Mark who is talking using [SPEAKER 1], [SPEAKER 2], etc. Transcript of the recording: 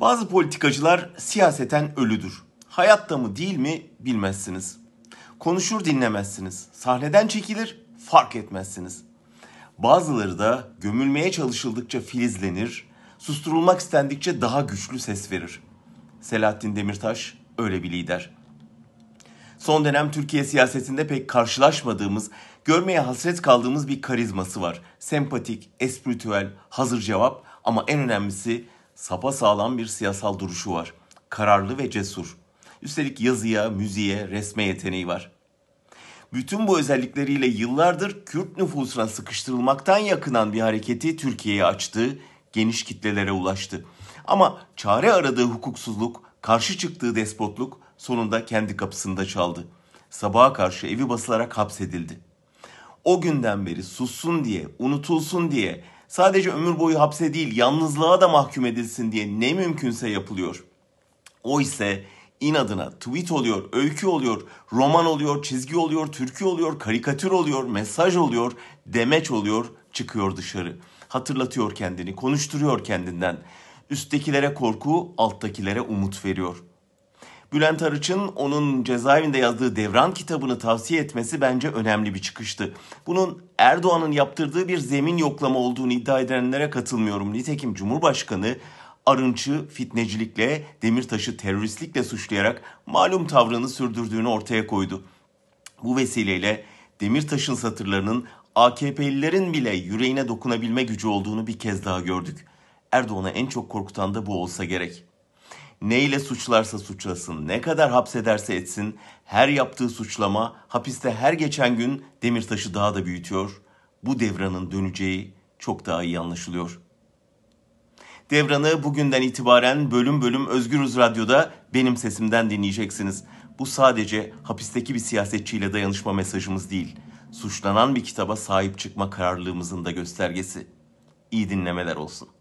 [SPEAKER 1] Bazı politikacılar siyaseten ölüdür. Hayatta mı değil mi bilmezsiniz. Konuşur dinlemezsiniz. Sahneden çekilir fark etmezsiniz. Bazıları da gömülmeye çalışıldıkça filizlenir, susturulmak istendikçe daha güçlü ses verir. Selahattin Demirtaş öyle bir lider. Son dönem Türkiye siyasetinde pek karşılaşmadığımız, görmeye hasret kaldığımız bir karizması var. Sempatik, espritüel, hazır cevap ama en önemlisi sapa sağlam bir siyasal duruşu var. Kararlı ve cesur. Üstelik yazıya, müziğe, resme yeteneği var. Bütün bu özellikleriyle yıllardır Kürt nüfusuna sıkıştırılmaktan yakınan bir hareketi Türkiye'ye açtı, geniş kitlelere ulaştı. Ama çare aradığı hukuksuzluk, karşı çıktığı despotluk sonunda kendi kapısında çaldı. Sabaha karşı evi basılarak hapsedildi. O günden beri sussun diye, unutulsun diye sadece ömür boyu hapse değil yalnızlığa da mahkum edilsin diye ne mümkünse yapılıyor. O ise inadına tweet oluyor, öykü oluyor, roman oluyor, çizgi oluyor, türkü oluyor, karikatür oluyor, mesaj oluyor, demeç oluyor, çıkıyor dışarı. Hatırlatıyor kendini, konuşturuyor kendinden. Üsttekilere korku, alttakilere umut veriyor.'' Gülen Tarıçın onun cezaevinde yazdığı Devran kitabını tavsiye etmesi bence önemli bir çıkıştı. Bunun Erdoğan'ın yaptırdığı bir zemin yoklama olduğunu iddia edenlere katılmıyorum. Nitekim Cumhurbaşkanı Arınç'ı fitnecilikle, Demirtaş'ı teröristlikle suçlayarak malum tavrını sürdürdüğünü ortaya koydu. Bu vesileyle Demirtaş'ın satırlarının AKP'lilerin bile yüreğine dokunabilme gücü olduğunu bir kez daha gördük. Erdoğan'ı en çok korkutan da bu olsa gerek.'' Neyle suçlarsa suçlasın, ne kadar hapsederse etsin, her yaptığı suçlama hapiste her geçen gün Demirtaş'ı daha da büyütüyor. Bu devranın döneceği çok daha iyi anlaşılıyor. Devranı bugünden itibaren bölüm bölüm Özgürüz Radyo'da benim sesimden dinleyeceksiniz. Bu sadece hapisteki bir siyasetçiyle dayanışma mesajımız değil. Suçlanan bir kitaba sahip çıkma kararlılığımızın da göstergesi. İyi dinlemeler olsun.